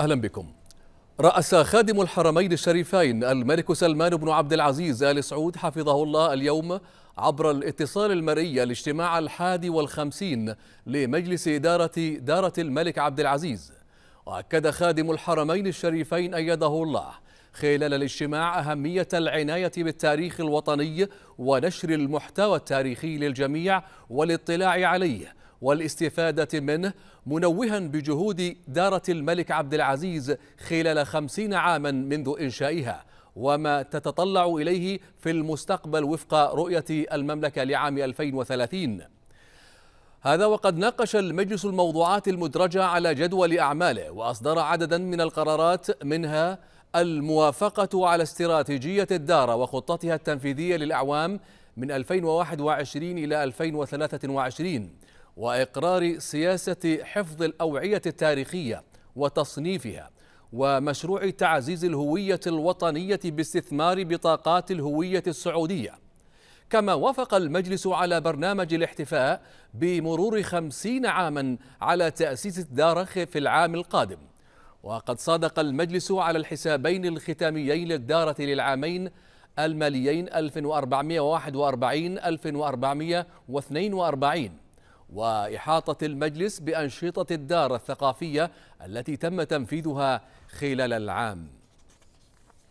أهلا بكم رأس خادم الحرمين الشريفين الملك سلمان بن عبد العزيز آل سعود حفظه الله اليوم عبر الاتصال المرئي الاجتماع الحادي والخمسين لمجلس إدارة دارة الملك عبد العزيز وأكد خادم الحرمين الشريفين أيده الله خلال الاجتماع أهمية العناية بالتاريخ الوطني ونشر المحتوى التاريخي للجميع والاطلاع عليه والاستفادة منه منوها بجهود دارة الملك عبد العزيز خلال خمسين عاما منذ إنشائها وما تتطلع إليه في المستقبل وفق رؤية المملكة لعام 2030 هذا وقد ناقش المجلس الموضوعات المدرجة على جدول أعماله وأصدر عددا من القرارات منها الموافقة على استراتيجية الدارة وخطتها التنفيذية للأعوام من 2021 إلى 2023 واقرار سياسه حفظ الاوعيه التاريخيه وتصنيفها ومشروع تعزيز الهويه الوطنيه باستثمار بطاقات الهويه السعوديه كما وافق المجلس على برنامج الاحتفاء بمرور خمسين عاما على تأسيس الدارخ في العام القادم وقد صادق المجلس على الحسابين الختاميين للدارة للعامين الماليين 1441 1442 وإحاطة المجلس بأنشطة الدار الثقافية التي تم تنفيذها خلال العام